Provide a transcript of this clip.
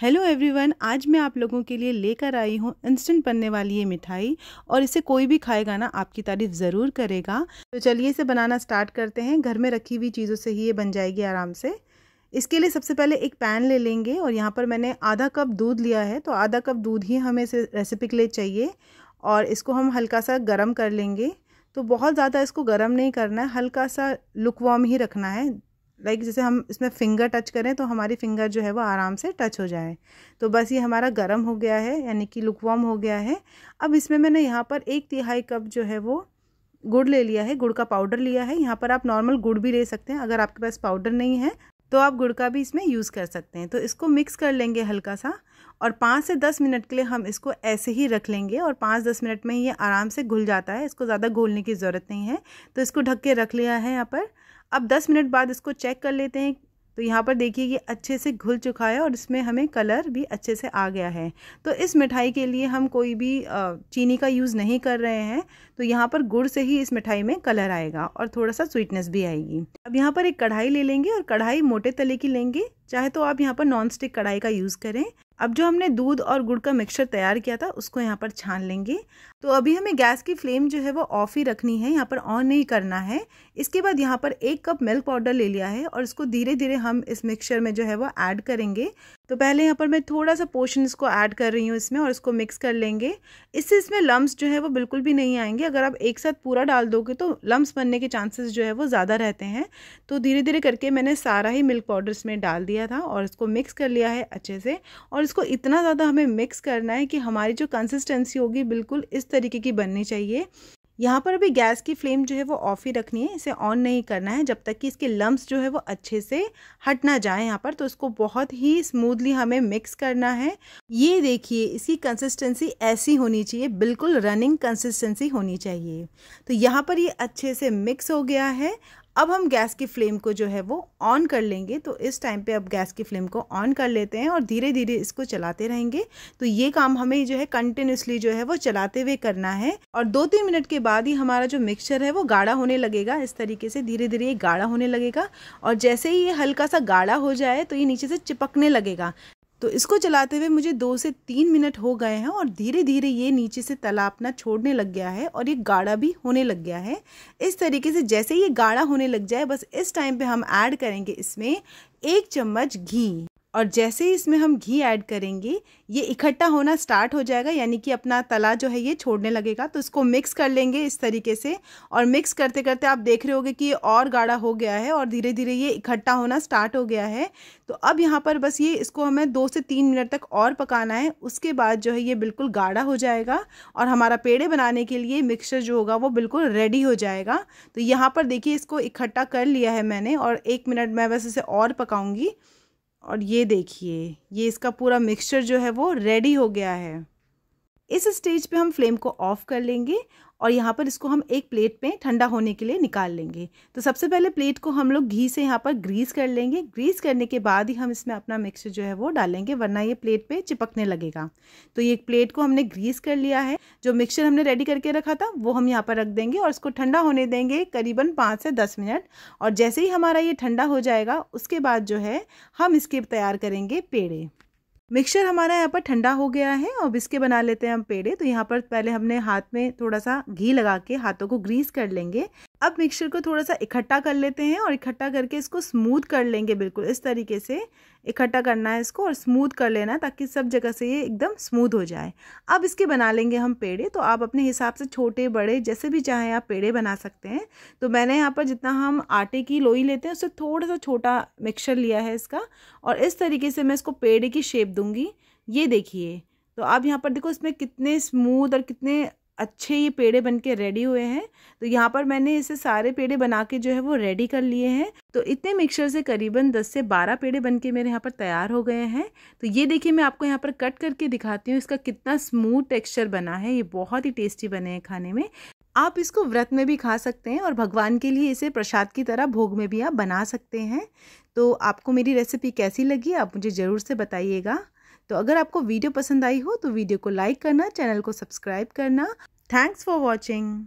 hello everyone आज मैं आप लोगों के लिए लेकर आई हूँ इंस्टेंट बनने वाली ये मिठाई और इसे कोई भी खाएगा ना आपकी तारीफ ज़रूर करेगा तो चलिए इसे बनाना स्टार्ट करते हैं घर में रखी हुई चीज़ों से ही ये बन जाएगी आराम से इसके लिए सबसे पहले एक पैन ले लेंगे और यहाँ पर मैंने आधा कप दूध लिया है तो आधा कप दूध ही हमें इसे रेसिपी के लिए चाहिए और इसको हम हल्का सा गर्म कर लेंगे तो बहुत ज़्यादा इसको गर्म नहीं करना है हल्का सा लुकवाम ही रखना है लाइक जैसे हम इसमें फिंगर टच करें तो हमारी फिंगर जो है वो आराम से टच हो जाए तो बस ये हमारा गर्म हो गया है यानी कि लुकवाम हो गया है अब इसमें मैंने यहाँ पर एक तिहाई कप जो है वो गुड़ ले लिया है गुड़ का पाउडर लिया है यहाँ पर आप नॉर्मल गुड़ भी ले सकते हैं अगर आपके पास पाउडर नहीं है तो आप गुड़ का भी इसमें यूज़ कर सकते हैं तो इसको मिक्स कर लेंगे हल्का सा और पाँच से दस मिनट के लिए हम इसको ऐसे ही रख लेंगे और पाँच दस मिनट में ये आराम से घुल जाता है इसको ज़्यादा घोलने की ज़रूरत नहीं है तो इसको ढक के रख लिया है यहाँ पर अब दस मिनट बाद इसको चेक कर लेते हैं तो यहाँ पर देखिए ये अच्छे से घुल चुका है और इसमें हमें कलर भी अच्छे से आ गया है तो इस मिठाई के लिए हम कोई भी चीनी का यूज़ नहीं कर रहे हैं तो यहाँ पर गुड़ से ही इस मिठाई में कलर आएगा और थोड़ा सा स्वीटनेस भी आएगी अब यहाँ पर एक कढ़ाई ले लेंगे और कढ़ाई मोटे तले की लेंगे चाहे तो आप यहाँ पर नॉन स्टिक कढ़ाई का यूज़ करें अब जो हमने दूध और गुड़ का मिक्सचर तैयार किया था उसको यहाँ पर छान लेंगे तो अभी हमें गैस की फ्लेम जो है वो ऑफ ही रखनी है यहाँ पर ऑन नहीं करना है इसके बाद यहाँ पर एक कप मिल्क पाउडर ले लिया है और इसको धीरे धीरे हम इस मिक्सचर में जो है वो ऐड करेंगे तो पहले यहाँ पर मैं थोड़ा सा पोर्शन इसको ऐड कर रही हूँ इसमें और इसको मिक्स कर लेंगे इससे इसमें लम्स जो है वो बिल्कुल भी नहीं आएंगे अगर आप एक साथ पूरा डाल दोगे तो लम्स बनने के चांसेस जो है वो ज़्यादा रहते हैं तो धीरे धीरे करके मैंने सारा ही मिल्क पाउडर इसमें डाल दिया था और इसको मिक्स कर लिया है अच्छे से और इसको इतना ज़्यादा हमें मिक्स करना है कि हमारी जो कंसिस्टेंसी होगी बिल्कुल इस तरीके की बननी चाहिए यहाँ पर अभी गैस की फ्लेम जो है वो ऑफ ही रखनी है इसे ऑन नहीं करना है जब तक कि इसके लम्ब जो है वो अच्छे से हट ना जाए यहाँ पर तो इसको बहुत ही स्मूथली हमें मिक्स करना है ये देखिए इसकी कंसिस्टेंसी ऐसी होनी चाहिए बिल्कुल रनिंग कंसिस्टेंसी होनी चाहिए तो यहाँ पर ये अच्छे से मिक्स हो गया है अब हम गैस की फ्लेम को जो है वो ऑन कर लेंगे तो इस टाइम पे अब गैस की फ्लेम को ऑन कर लेते हैं और धीरे धीरे इसको चलाते रहेंगे तो ये काम हमें जो है कंटिन्यूसली जो है वो चलाते हुए करना है और दो तीन मिनट के बाद ही हमारा जो मिक्सचर है वो गाढ़ा होने लगेगा इस तरीके से धीरे धीरे ये गाढ़ा होने लगेगा और जैसे ही ये हल्का सा गाढ़ा हो जाए तो ये नीचे से चिपकने लगेगा तो इसको चलाते हुए मुझे दो से तीन मिनट हो गए हैं और धीरे धीरे ये नीचे से तला अपना छोड़ने लग गया है और ये गाढ़ा भी होने लग गया है इस तरीके से जैसे ये गाढ़ा होने लग जाए बस इस टाइम पे हम ऐड करेंगे इसमें एक चम्मच घी और जैसे ही इसमें हम घी ऐड करेंगे ये इकट्ठा होना स्टार्ट हो जाएगा यानी कि अपना तला जो है ये छोड़ने लगेगा तो इसको मिक्स कर लेंगे इस तरीके से और मिक्स करते करते आप देख रहे होगे कि ये और गाढ़ा हो गया है और धीरे धीरे ये इकट्ठा होना स्टार्ट हो गया है तो अब यहाँ पर बस ये इसको हमें दो से तीन मिनट तक और पकाना है उसके बाद जो है ये बिल्कुल गाढ़ा हो जाएगा और हमारा पेड़े बनाने के लिए मिक्सचर जो होगा वो बिल्कुल रेडी हो जाएगा तो यहाँ पर देखिए इसको इकट्ठा कर लिया है मैंने और एक मिनट मैं बस इसे और पकाऊँगी और ये देखिए ये इसका पूरा मिक्सचर जो है वो रेडी हो गया है इस स्टेज पे हम फ्लेम को ऑफ कर लेंगे और यहाँ पर इसको हम एक प्लेट में ठंडा होने के लिए निकाल लेंगे तो सबसे पहले प्लेट को हम लोग घी से यहाँ पर ग्रीस कर लेंगे ग्रीस करने के बाद ही हम इसमें अपना मिक्सचर जो है वो डालेंगे वरना ये प्लेट पे चिपकने लगेगा तो ये प्लेट को हमने ग्रीस कर लिया है जो मिक्सचर हमने रेडी करके रखा था वो हम यहाँ पर रख देंगे और इसको ठंडा होने देंगे करीबन पाँच से दस मिनट और जैसे ही हमारा ये ठंडा हो जाएगा उसके बाद जो है हम इसके तैयार करेंगे पेड़े मिक्सचर हमारा यहाँ पर ठंडा हो गया है और इसके बना लेते हैं हम पेड़े तो यहाँ पर पहले हमने हाथ में थोड़ा सा घी लगा के हाथों को ग्रीस कर लेंगे अब मिक्सचर को थोड़ा सा इकट्ठा कर लेते हैं और इकट्ठा करके इसको स्मूथ कर लेंगे बिल्कुल इस तरीके से इकट्ठा करना है इसको और स्मूथ कर लेना ताकि सब जगह से ये एकदम स्मूथ हो जाए अब इसके बना लेंगे हम पेड़े तो आप अपने हिसाब से छोटे बड़े जैसे भी चाहें आप पेड़े बना सकते हैं तो मैंने यहाँ पर जितना हम आटे की लोई लेते हैं उससे थोड़ा सा छोटा मिक्सचर लिया है इसका और इस तरीके से मैं इसको पेड़े की शेप दूँगी ये देखिए तो आप यहाँ पर देखो इसमें कितने स्मूथ और कितने अच्छे ये पेड़े बन के रेडी हुए हैं तो यहाँ पर मैंने इसे सारे पेड़े बना के जो है वो रेडी कर लिए हैं तो इतने मिक्सचर से करीबन 10 से 12 पेड़े बन के मेरे यहाँ पर तैयार हो गए हैं तो ये देखिए मैं आपको यहाँ पर कट करके दिखाती हूँ इसका कितना स्मूथ टेक्सचर बना है ये बहुत ही टेस्टी बने हैं खाने में आप इसको व्रत में भी खा सकते हैं और भगवान के लिए इसे प्रसाद की तरह भोग में भी आप बना सकते हैं तो आपको मेरी रेसिपी कैसी लगी आप मुझे ज़रूर से बताइएगा तो अगर आपको वीडियो पसंद आई हो तो वीडियो को लाइक करना चैनल को सब्सक्राइब करना थैंक्स फॉर वॉचिंग